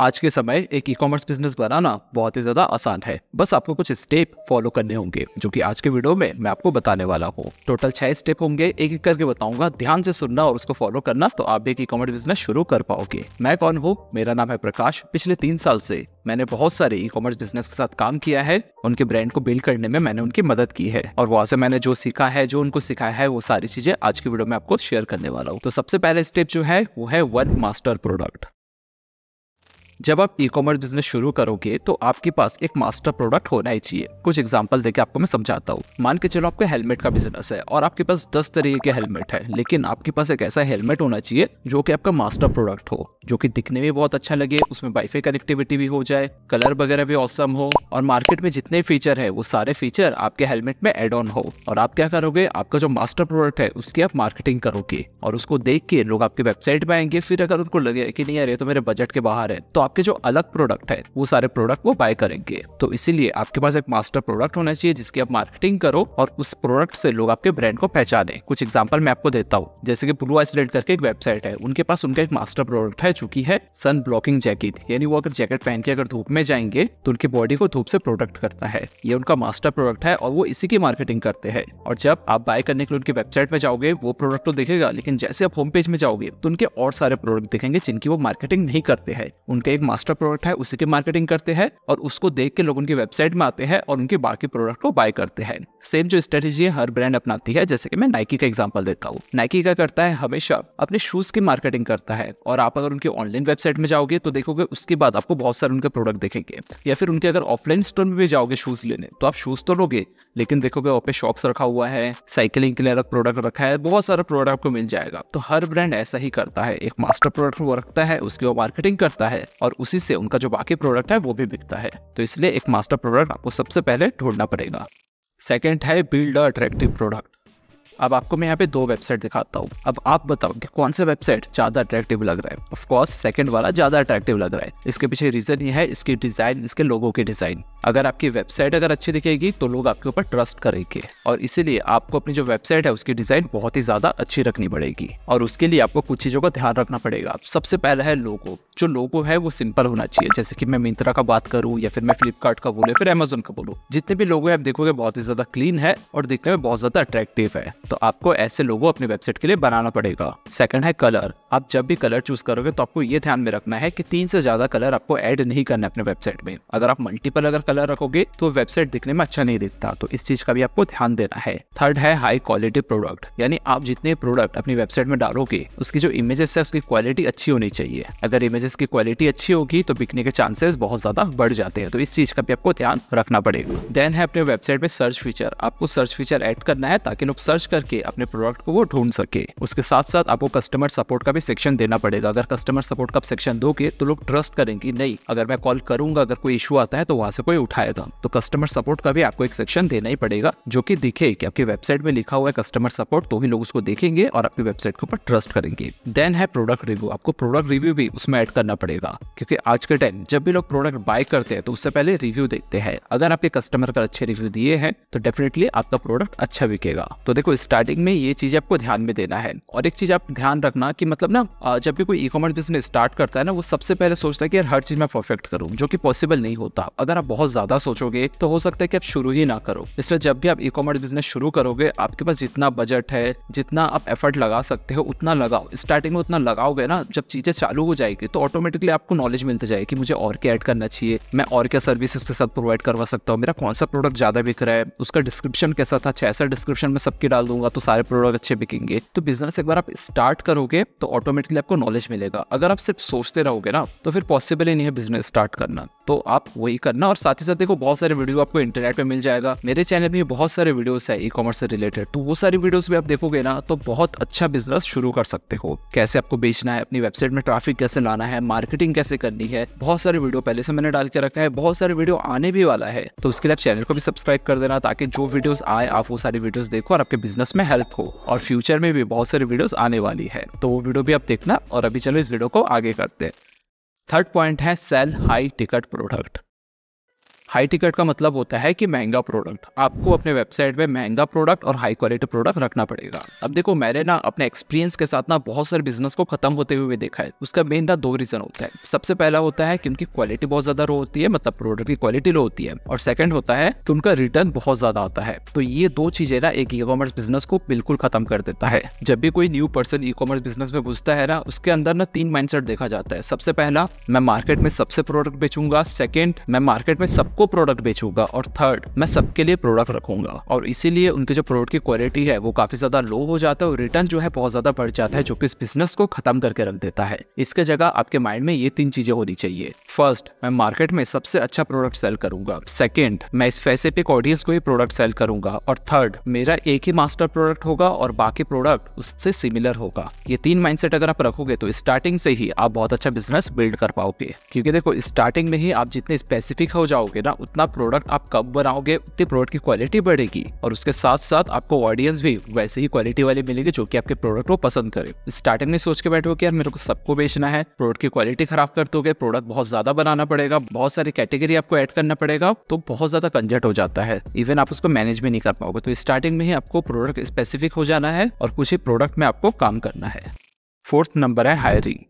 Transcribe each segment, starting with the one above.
आज के समय एक ई कॉमर्स बिजनेस बनाना बहुत ही ज़्यादा आसान है बस आपको कुछ स्टेप फॉलो करने होंगे जो कि आज के वीडियो में मैं आपको बताने वाला हूँ टोटल छह स्टेप होंगे एक एक करके बताऊंगा ध्यान से सुनना और उसको फॉलो करना तो आप भी एक ई कॉमर्स बिजनेस शुरू कर पाओगे मैं कौन हूँ मेरा नाम है प्रकाश पिछले तीन साल से मैंने बहुत सारे ई कॉमर्स बिजनेस के साथ काम किया है उनके ब्रांड को बिल्ड करने में मैंने उनकी मदद की है और वहां से मैंने जो सीखा है जो उनको सिखाया है वो सारी चीजें आज की वीडियो में आपको शेयर करने वाला हूँ तो सबसे पहले स्टेप जो है वो है वन मास्टर प्रोडक्ट जब आप ई कॉमर्स बिजनेस शुरू करोगे तो आपके पास एक मास्टर प्रोडक्ट होना ही चाहिए कुछ एग्जाम्पल देकर आपको मैं समझाता हूँ मान के चलो आपका हेलमेट का बिजनेस है और आपके पास दस तरीके के हेलमेट है लेकिन आपके पास एक ऐसा हेलमेट होना चाहिए जो कि आपका मास्टर प्रोडक्ट हो जो कि दिखने में बहुत अच्छा लगे उसमें वाईफाई कनेक्टिविटी भी हो जाए कलर वगैरह भी औसम हो और मार्केट में जितने फीचर है वो सारे फीचर आपके हेलमेट में एड ऑन हो और आप क्या करोगे आपका जो मास्टर प्रोडक्ट है उसकी आप मार्केटिंग करोगे और उसको देख के लोग आपकी वेबसाइट पे आएंगे फिर अगर उनको लगे कि नहीं यार ये तो मेरे बजट के बाहर है तो आप आपके जो अलग प्रोडक्ट है वो सारे प्रोडक्ट वो बाय करेंगे तो इसीलिए आपके पास एक मास्टर प्रोडक्ट होना चाहिए जिसकी आप मार्केटिंग करो और उस प्रोडक्ट से लोग आपके ब्रांड को पहचाने कुछ एग्जाम्पल मैं आपको देता हूँ जैसे कि ब्लू आइसलेट करके एक वेबसाइट है उनके पास उनका एक मास्टर प्रोडक्ट है चुकी है सन ब्लॉकिंग जैकेट यानी वो अगर जैकेट पहन के अगर धूप में जाएंगे तो उनकी बॉडी को धूप से प्रोटेक्ट करता है ये उनका मास्टर प्रोडक्ट है और वो इसी की मार्केटिंग करते हैं और जब आप बाय करने के लिए उनकी वेबसाइट में जाओगे वो प्रोडक्ट तो दिखेगा लेकिन जैसे आप होम पेज में जाओगे तो उनके और सारे प्रोडक्ट दिखेंगे जिनकी वो मार्केटिंग नहीं करते हैं उनके एक मास्टर प्रोडक्ट है उसी की मार्केटिंग करते हैं और उसको देख के लोग उनकी वेबसाइट में आते हैं और उनके बाकी प्रोडक्ट को बाय करते हैं सेम जो स्ट्रेटेजी है हर ब्रांड अपनाती है जैसे कि मैं नाइकी का एग्जाम्पल देता हूँ नाइकी क्या करता है हमेशा अपने शूज की मार्केटिंग करता है और आप अगर उनकी ऑनलाइन वेबसाइट में जाओगे तो देखोगे उसके बाद आपको बहुत सारे उनके प्रोडक्ट देखेंगे या फिर उनके अगर ऑफलाइन स्टोर में भी जाओगे शूज लेने तो आप शूज तो लोगे लेकिन देखोगे वहाँ पे शॉक्स रखा हुआ है साइकिलिंग के लिए अलग प्रोडक्ट रखा है बहुत सारा प्रोडक्ट आपको मिल जाएगा तो हर ब्रांड ऐसा ही करता है एक मास्टर प्रोडक्ट वो रखता है उसकी वो मार्केटिंग करता है और उसी से उनका जो बाकी प्रोडक्ट है वो भी बिकता है तो इसलिए एक मास्टर प्रोडक्ट आपको सबसे पहले ढूंढना पड़ेगा सेकेंड है बिल्ड अट्रैक्टिव प्रोडक्ट अब आपको मैं यहाँ पे दो वेबसाइट दिखाता हूँ अब आप बताओ कि कौन सा वेबसाइट ज़्यादा अट्रैक्टिव लग रहा है ऑफकोर्स सेकंड वाला ज़्यादा अट्रैक्टिव लग रहा है इसके पीछे रीज़न ये है इसकी डिज़ाइन इसके लोगों की डिज़ाइन अगर आपकी वेबसाइट अगर अच्छी दिखेगी तो लोग आपके ऊपर ट्रस्ट करेंगे और इसीलिए आपको अपनी जो वेबसाइट है उसकी डिज़ाइन बहुत ही ज़्यादा अच्छी रखनी पड़ेगी और उसके लिए आपको कुछ चीज़ों का ध्यान रखना पड़ेगा सबसे पहला है लोगो जो लोगो है वो सिंपल होना चाहिए जैसे कि मैं मिंत्रा का बात करूँ या फिर मैं फ्लिपकार्ट का बोलूँ फिर अमेजोन का बोलूँ जितने भी लोगो है आप देखोगे बहुत ही ज़्यादा क्लीन है और देखने में बहुत ज़्यादा अट्रैक्टिव है तो आपको ऐसे लोगो अपने वेबसाइट के लिए बनाना पड़ेगा सेकंड है कलर आप जब भी कलर चूज करोगे तो आपको ये ध्यान में रखना है कि तीन से ज्यादा कलर आपको ऐड नहीं करना अपने वेबसाइट में अगर आप मल्टीपल अगर कलर रखोगे तो वेबसाइट दिखने में अच्छा नहीं दिखता तो इस चीज का भी आपको ध्यान देना है थर्ड है हाई क्वालिटी प्रोडक्ट यानी आप जितने प्रोडक्ट अपनी वेबसाइट में डालोगे उसकी जो इमेजेस है उसकी क्वालिटी अच्छी होनी चाहिए अगर इमेजेस की क्वालिटी अच्छी होगी तो बिकने के चांसेस बहुत ज्यादा बढ़ जाते हैं तो इस चीज का भी आपको ध्यान रखना पड़ेगा देन है अपने वेबसाइट में सर्च फीचर आपको सर्च फीचर ऐड करना है ताकि लोग सर्च करके अपने प्रोडक्ट को वो ढूंढ सके उसके साथ साथ आपको कस्टमर सपोर्ट का भी सेक्शन देना पड़ेगा अगर कस्टमर सपोर्ट का सेक्शन दोगे तो लोग ट्रस्ट करेंगे नहीं अगर मैं कॉल करूंगा अगर कोई इशू आता है तो वहां से कोई उठाएगा तो कस्टमर सपोर्ट का भी आपको एक सेक्शन देना ही पड़ेगा जो कि दिखे कि आपकी वेबसाइट में लिखा हुआ है कस्टमर सपोर्ट तो ही लोग उसको देखेंगे और आपकी वेबसाइट के ऊपर ट्रस्ट करेंगे देन है प्रोडक्ट रिव्यू आपको प्रोडक्ट रिव्यू भी उसमें ऐड करना पड़ेगा क्योंकि आज के टाइम जब भी लोग प्रोडक्ट बाय करते हैं तो उससे पहले रिव्यू देखते हैं अगर आपके कस्टमर का अच्छे रिव्यू दिए हैं तो डेफिनेटली आपका प्रोडक्ट अच्छा बिकेगा तो देखो स्टार्टिंग में ये चीज़ आपको ध्यान में देना है और एक चीज़ आप ध्यान रखना कि मतलब ना जब भी कोई ई कॉमर्स बिजनेस स्टार्ट करता है ना वो सबसे पहले सोचता है कि यार हर चीज़ मैं परफेक्ट करूँ जो कि पॉसिबल नहीं होता अगर आप बहुत ज़्यादा सोचोगे तो हो सकता है कि आप शुरू ही ना करो इसलिए जब भी आप ई कॉमर्स बिजनेस शुरू करोगे आपके पास जितना बजट है जितना आप एफर्ट लगा सकते हो उतना लगाओ स्टार्टिंग में उतना लगाओगे ना जब चीज़ें चालू हो जाएगी तो ऑटोमेटिकली आपको नॉलेज मिलती जाएगी कि मुझे और क्या ऐड करना चाहिए मैं और क्या सर्विसेज के साथ प्रोवाइड करवा सकता हूँ मेरा कौन सा प्रोडक्ट ज़्यादा बिक रहा है उसका डिस्क्रिप्शन कैसा था छः सर डिस्क्रिप्शन में सबकी डाल दूंगा तो सारे प्रोडक्ट अच्छे बिकेंगे तो बिजनेस एक बार आप स्टार्ट करोगे तो ऑटोमेटिकली आपको नॉलेज मिलेगा अगर आप सिर्फ सोचते रहोगे ना तो फिर पॉसिबल ही नहीं है बिजनेस स्टार्ट करना तो आप वही करना और साथ ही साथ देखो बहुत सारे वीडियो आपको इंटरनेट पर मिल जाएगा मेरे चैनल में बहुत सारे वीडियोस है ई कॉमर्स से रिलेटेड तो वो सारी वीडियोस भी आप देखोगे ना तो बहुत अच्छा बिजनेस शुरू कर सकते हो कैसे आपको बेचना है अपनी वेबसाइट में ट्रैफिक कैसे लाना है मार्केटिंग कैसे करनी है बहुत सारे वीडियो पहले से मैंने डाल के रखा है बहुत सारे वीडियो आने भी वाला है तो उसके लिए आप चैनल को भी सब्सक्राइब कर देना ताकि जो वीडियोस आए आप वो सारी वीडियोस देखो और आपके बिजनेस बिजनेस में हेल्प हो और फ्यूचर में भी बहुत सारी वीडियोस आने वाली है तो वो वीडियो भी आप देखना और अभी चलो इस वीडियो को आगे करते हैं थर्ड पॉइंट है sell high ticket product high ticket का मतलब होता है कि महंगा प्रोडक्ट आपको अपने वेबसाइट में महंगा प्रोडक्ट और हाई क्वालिटी प्रोडक्ट रखना पड़ेगा अब देखो मैंने ना अपने एक्सपीरियंस के साथ ना बहुत सारे बिजनेस को खत्म होते हुए देखा है उसका मेन ना दो रीजन होता है सबसे पहला होता है कि उनकी क्वालिटी बहुत ज्यादा लो होती है मतलब प्रोडक्ट की क्वालिटी लो होती है और सेकंड होता है कि उनका रिटर्न बहुत ज्यादा आता है तो ये दो चीजें ना एक ई कॉमर्स बिजनेस को बिल्कुल खत्म कर देता है जब भी कोई new person e commerce business में घुसता है ना उसके अंदर ना तीन माइंड देखा जाता है सबसे पहला मैं मार्केट में सबसे प्रोडक्ट बेचूंगा सेकेंड मैं मार्केट में सबको सबको प्रोडक्ट बेचूंगा और थर्ड मैं सबके लिए प्रोडक्ट रखूंगा और इसीलिए उनके जो प्रोडक्ट की क्वालिटी है वो काफी ज्यादा लो हो जाता है और रिटर्न जो है बहुत ज्यादा बढ़ जाता है जो कि इस बिजनेस को खत्म करके रख देता है इसके जगह आपके माइंड में ये तीन चीजें होनी चाहिए फर्स्ट मैं मार्केट में सबसे अच्छा प्रोडक्ट सेल करूंगा सेकेंड मैं स्पेसिफिक ऑडियंस को ही प्रोडक्ट सेल करूंगा और थर्ड मेरा एक ही मास्टर प्रोडक्ट होगा और बाकी प्रोडक्ट उससे सिमिलर होगा ये तीन माइंड अगर आप रखोगे तो स्टार्टिंग से ही आप बहुत अच्छा बिजनेस बिल्ड कर पाओगे क्योंकि देखो स्टार्टिंग में ही आप जितने स्पेसिफिक हो जाओगे ना जितना उतना प्रोडक्ट आप कब बनाओगे उतनी प्रोडक्ट की क्वालिटी बढ़ेगी और उसके साथ साथ आपको ऑडियंस भी वैसे ही क्वालिटी वाली मिलेगी जो कि आपके प्रोडक्ट को पसंद करे स्टार्टिंग में सोच के बैठो कि यार मेरे को सबको बेचना है प्रोडक्ट की क्वालिटी खराब कर दोगे प्रोडक्ट बहुत ज्यादा बनाना पड़ेगा बहुत सारी कैटेगरी आपको ऐड करना पड़ेगा तो बहुत ज्यादा कंजट हो जाता है इवन आप उसको मैनेज भी नहीं कर पाओगे तो स्टार्टिंग में ही आपको प्रोडक्ट स्पेसिफिक हो जाना है और कुछ ही प्रोडक्ट में आपको काम करना है फोर्थ नंबर है हायरिंग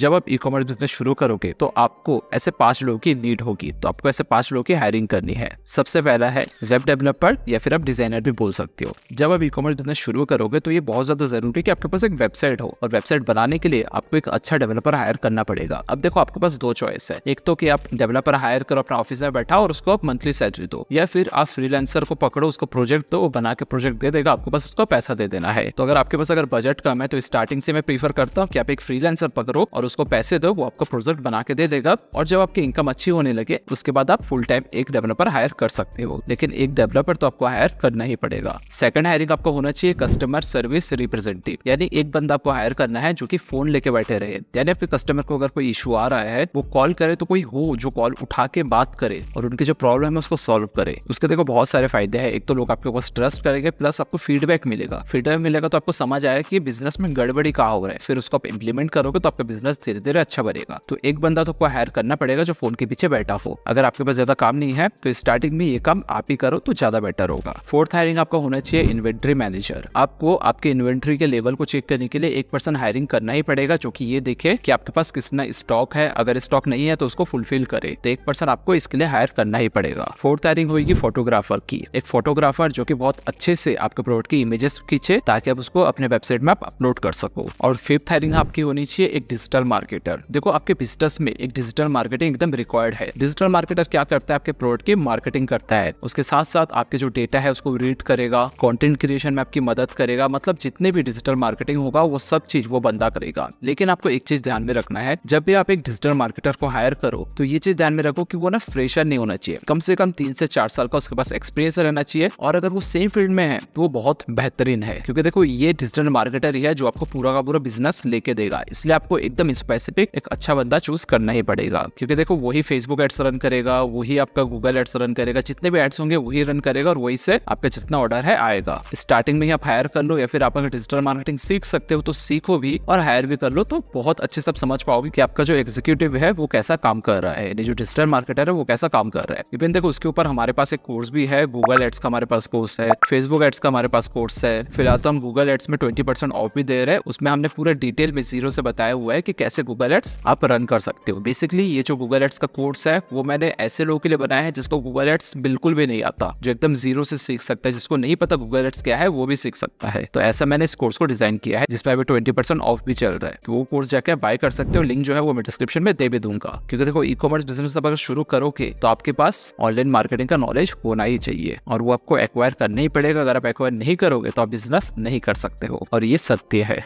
जब आप ई कॉमर्स बिजनेस शुरू करोगे तो आपको ऐसे पांच लोगों की नीड होगी तो आपको ऐसे पांच लोगों की हायरिंग करनी है सबसे पहला है वेब डेवलपर या फिर आप डिजाइनर भी बोल सकते हो जब आप ई कॉमर्स बिजनेस शुरू करोगे तो ये बहुत ज्यादा जरूरी है कि आपके पास एक वेबसाइट हो और वेबसाइट बनाने के लिए आपको एक अच्छा डेवलपर हायर करना पड़ेगा अब देखो आपके पास दो चॉइस है एक तो कि आप डेवलपर हायर करो अपना ऑफिस में बैठा और उसको आप मंथली सैलरी दो या फिर आप फ्रीलांसर को पकड़ो उसको प्रोजेक्ट दो बना के प्रोजेक्ट दे देगा आपके पास उसको पैसा दे देना है तो अगर आपके पास अगर बजट कम है तो स्टार्टिंग से मैं प्रीफर करता हूँ कि आप एक फ्रीलांसर पकड़ो और उसको पैसे दो वो आपको प्रोजेक्ट बना के दे देगा और जब आपकी इनकम अच्छी होने लगे उसके बाद आप फुल टाइम एक डेवलपर हायर कर सकते हो लेकिन एक डेवलपर तो आपको हायर करना ही पड़ेगा सेकंड हायरिंग आपको होना चाहिए कस्टमर सर्विस रिप्रेजेंटेटिव यानी एक बंदा आपको हायर करना है जो की फोन लेके बैठे रहे यानी आपके कस्टमर को अगर कोई इशू आ रहा है वो कॉल करे तो कोई हो जो कॉल उठा के बात करे और उनकी जो प्रॉब्लम है उसको सॉल्व करे उसके देखो बहुत सारे फायदे हैं एक तो लोग आपके पास ट्रस्ट करेंगे प्लस आपको फीडबैक मिलेगा फीडबैक मिलेगा तो आपको समझ आएगा कि बिजनेस में गड़बड़ी कहा हो रहा है फिर उसको आप इम्प्लीमेंट करोगे तो आपका बिजनेस बिजनेस धीरे धीरे अच्छा बनेगा तो एक बंदा तो आपको हायर करना पड़ेगा जो फोन के पीछे बैठा हो अगर आपके पास ज्यादा काम नहीं है तो स्टार्टिंग में ये काम आप ही करो तो ज्यादा बेटर होगा फोर्थ हायरिंग आपका होना चाहिए इन्वेंट्री मैनेजर आपको आपके इन्वेंट्री के लेवल को चेक करने के लिए एक पर्सन हायरिंग करना ही पड़ेगा जो की ये देखे की आपके पास कितना स्टॉक है अगर स्टॉक नहीं है तो उसको फुलफिल करे तो एक पर्सन आपको इसके लिए हायर करना ही पड़ेगा फोर्थ हायरिंग होगी फोटोग्राफर की एक फोटोग्राफर जो की बहुत अच्छे से आपके प्रोडक्ट की इमेजेस खींचे ताकि आप उसको अपने वेबसाइट में अपलोड कर सको और फिफ्थ हायरिंग आपकी होनी चाहिए एक डिजिटल डिजिटल मार्केटर देखो आपके बिजनेस में एक डिजिटल मार्केटिंग एकदम रिक्वायर्ड है डिजिटल मार्केटर क्या करता है आपके प्रोडक्ट की मार्केटिंग करता है उसके साथ साथ आपके जो डेटा है उसको रीड करेगा कॉन्टेंट क्रिएशन में आपकी मदद करेगा मतलब जितने भी डिजिटल मार्केटिंग होगा वो सब चीज वो बंदा करेगा लेकिन आपको एक चीज ध्यान में रखना है जब भी आप एक डिजिटल मार्केटर को हायर करो तो ये चीज ध्यान में रखो कि वो ना फ्रेशर नहीं होना चाहिए कम से कम तीन से चार साल का उसके पास एक्सपीरियंस रहना चाहिए और अगर वो सेम फील्ड में है तो वो बहुत बेहतरीन है क्योंकि देखो ये डिजिटल मार्केटर ही है जो आपको पूरा का पूरा बिजनेस लेके देगा इसलिए आपको एकदम एकदम स्पेसिफिक एक अच्छा बंदा चूज करना ही पड़ेगा क्योंकि देखो वही फेसबुक एड्स रन करेगा वही आपका गूगल एड्स रन करेगा जितने भी एड्स होंगे वही रन करेगा और वही से आपका जितना ऑर्डर है आएगा स्टार्टिंग में आप हायर कर लो या फिर आप अगर डिजिटल मार्केटिंग सीख सकते हो तो सीखो भी और हायर भी कर लो तो बहुत अच्छे से समझ पाओगे कि आपका जो एग्जीक्यूटिव है वो कैसा काम कर रहा है जो डिजिटल मार्केटर है वो कैसा काम कर रहा है इवन देखो उसके ऊपर हमारे पास एक कोर्स भी है गूगल एड्स का हमारे पास कोर्स है फेसबुक एड्स का हमारे पास कोर्स है फिलहाल तो हम गूगल एड्स में ट्वेंटी ऑफ भी दे रहे हैं उसमें हमने पूरा डिटेल में जीरो से बताया हुआ है कि कैसे गूगल एड्स आप रन कर सकते हो बेसिकली ये जो गूगल एड्स का कोर्स है वो मैंने ऐसे लोगों के लिए बनाया है जिसको गूगल एड्स बिल्कुल भी नहीं आता जो एकदम जीरो से सीख सकता है जिसको नहीं पता गूगल एड्स क्या है वो भी सीख सकता है तो ऐसा मैंने इस कोर्स को डिजाइन किया है जिसमें अभी ट्वेंटी ऑफ भी चल रहा है तो वो कोर्स जाकर बाय कर सकते हो लिंक जो है वो मैं डिस्क्रिप्शन में दे भी दूंगा क्योंकि देखो ई कॉमर्स बिजनेस अगर शुरू करोगे तो आपके पास ऑनलाइन मार्केटिंग का नॉलेज होना ही चाहिए और वो आपको एक्वायर करना ही पड़ेगा अगर आप एक्वायर नहीं करोगे तो आप बिजनेस नहीं कर सकते हो और ये सत्य है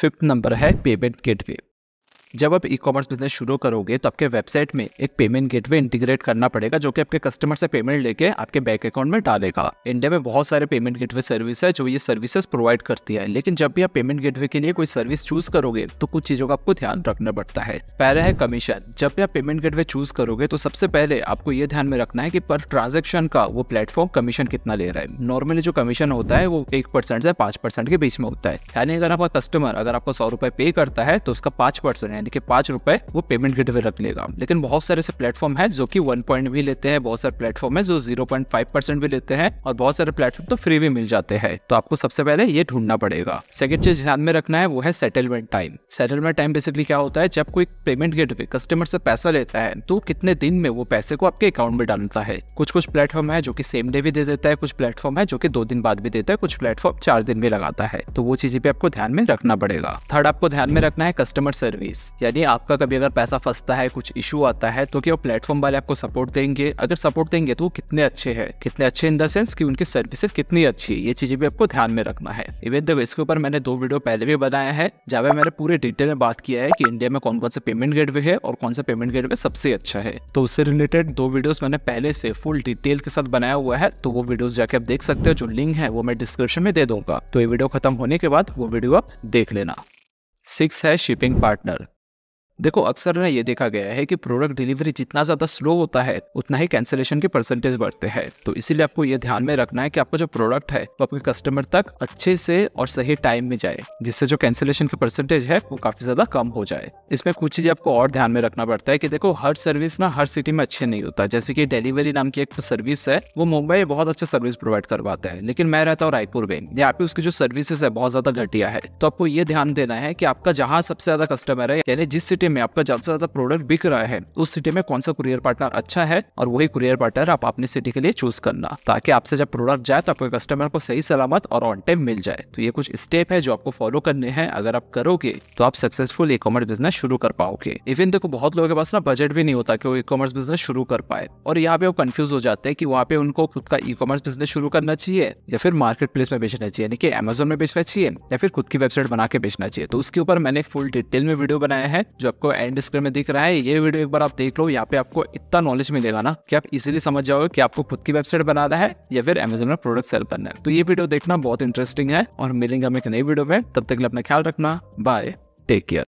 फिफ्थ नंबर है पेमेंट गेटवे जब आप ई कॉमर्स बिजनेस शुरू करोगे तो आपके वेबसाइट में एक पेमेंट गेटवे इंटीग्रेट करना पड़ेगा जो कि आपके कस्टमर से पेमेंट लेके आपके बैंक अकाउंट में डालेगा इंडिया में बहुत सारे पेमेंट गेटवे सर्विस है जो ये सर्विसेज प्रोवाइड करती है लेकिन जब भी आप पेमेंट गेटवे के लिए कोई सर्विस चूज करोगे तो कुछ चीजों का आपको ध्यान रखना पड़ता है पहला है कमीशन जब भी आप पेमेंट गेटवे चूज करोगे तो सबसे पहले आपको ये ध्यान में रखना है की पर ट्रांजेक्शन का वो प्लेटफॉर्म कमीशन कितना ले रहा है नॉर्मली जो कमीशन होता है वो एक परसेंट से पांच परसेंट के बीच में होता है यानी अगर आपका कस्टमर अगर आपको सौ रुपए पे करता है तो उसका पांच परसेंट यानी कि पाँच रुपए वो पेमेंट गेटवे रख लेगा लेकिन बहुत सारे ऐसे प्लेटफॉर्म है जो कि वन पॉइंट भी लेते हैं बहुत सारे प्लेटफॉर्म है जो जीरो पॉइंट फाइव परसेंट भी लेते हैं और बहुत सारे प्लेटफॉर्म तो फ्री भी मिल जाते हैं तो आपको सबसे पहले ये ढूंढना पड़ेगा सेकेंड चीज ध्यान में रखना है वो है settlement time settlement time basically क्या होता है जब कोई पेमेंट गेटवे कस्टमर से पैसा लेता है तो कितने दिन में वो पैसे को आपके अकाउंट में डालता है कुछ कुछ प्लेटफॉर्म है जो कि सेम डे भी दे देता है कुछ प्लेटफॉर्म है जो कि दो दिन बाद भी देता है कुछ प्लेटफॉर्म चार दिन भी लगाता है तो वो चीजें भी आपको ध्यान में रखना पड़ेगा थर्ड आपको ध्यान में रखना है कस्टमर सर्विस यानी आपका कभी अगर पैसा फंसता है कुछ इशू आता है तो क्या वो प्लेटफॉर्म वाले आपको सपोर्ट देंगे अगर सपोर्ट देंगे तो वो कितने अच्छे हैं कितने अच्छे इन द सेंस कि उनकी सर्विसेज कितनी अच्छी है ये चीजें भी आपको ध्यान में रखना है इवन दो इसके ऊपर मैंने दो वीडियो पहले भी बनाया है जहाँ मैंने पूरे डिटेल में बात किया है कि इंडिया में कौन कौन सा पेमेंट गेटवे है और कौन सा पेमेंट गेटवे सबसे अच्छा है तो उससे रिलेटेड दो वीडियो मैंने पहले से फुल डिटेल के साथ बनाया हुआ है तो वो वीडियो जाके आप देख सकते हो जो लिंक है वो मैं डिस्क्रिप्शन में दे दूंगा तो ये वीडियो खत्म होने के बाद वो वीडियो आप देख लेना सिक्स है शिपिंग पार्टनर देखो अक्सर ना ये देखा गया है कि प्रोडक्ट डिलीवरी जितना ज़्यादा स्लो होता है उतना ही कैंसिलेशन के परसेंटेज बढ़ते हैं तो इसीलिए आपको ये ध्यान में रखना है कि आपका जो प्रोडक्ट है वो आपके कस्टमर तक अच्छे से और सही टाइम में जाए जिससे जो कैंसिलेशन का परसेंटेज है वो काफ़ी ज़्यादा कम हो जाए इसमें कुछ चीज़ आपको और ध्यान में रखना पड़ता है की देखो हर सर्विस ना हर सिटी में अच्छे नहीं होता जैसे की डिलीवरी नाम की एक सर्विस है वो मुंबई बहुत अच्छा सर्विस प्रोवाइड करवाता है लेकिन मैं रहता हूँ रायपुर में यहाँ पे उसकी जो सर्विसेज है बहुत ज़्यादा घटिया है तो आपको ये ध्यान देना है की आपका जहाँ सबसे ज़्यादा कस्टमर है यानी जिस सिटी सिटी में आपका ज्यादा से ज्यादा प्रोडक्ट बिक रहा है उस सिटी में कौन सा कुरियर पार्टनर अच्छा है और वही कुरियर पार्टनर आप अपनी सिटी के लिए चूज करना ताकि आपसे जब प्रोडक्ट जाए तो आपके कस्टमर को सही सलामत और ऑन टाइम मिल जाए तो ये कुछ स्टेप है जो आपको फॉलो करने हैं अगर आप करोगे तो आप सक्सेसफुल ई कॉमर्स बिजनेस शुरू कर पाओगे इवन देखो बहुत लोगों के पास ना बजट भी नहीं होता कि वो ई कॉमर्स बिजनेस शुरू कर पाए और यहाँ पे वो कंफ्यूज हो जाते हैं कि वहाँ पे उनको खुद का ई कॉमर्स बिजनेस शुरू करना चाहिए या फिर मार्केट प्लेस में बेचना चाहिए यानी कि अमेजोन में बेचना चाहिए या फिर खुद की वेबसाइट बना के बेचना चाहिए तो उसके ऊपर मैंने फुल डिटेल में वीडियो बनाया है जो आपको एंड स्क्रीन में दिख रहा है ये वीडियो एक बार आप देख लो यहाँ पे आपको इतना नॉलेज मिलेगा ना कि आप इजिली समझ जाओगे कि आपको खुद की वेबसाइट बनाना है या फिर एमेजोन में प्रोडक्ट सेल करना है तो ये वीडियो देखना बहुत इंटरेस्टिंग है और मिलेंगे हम एक नई वीडियो में तब तक अपना ख्याल रखना बाय टेक केयर